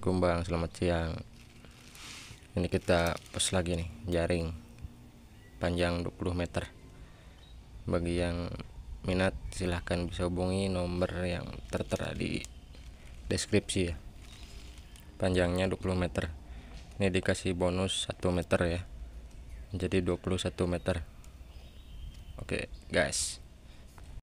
Assalamualaikum Bang, selamat siang. Ini kita pas lagi nih, jaring panjang 20 meter. Bagi yang minat silahkan bisa hubungi nomor yang tertera di deskripsi ya. Panjangnya 20 meter. Ini dikasih bonus 1 meter ya. Jadi 21 meter. Oke, guys.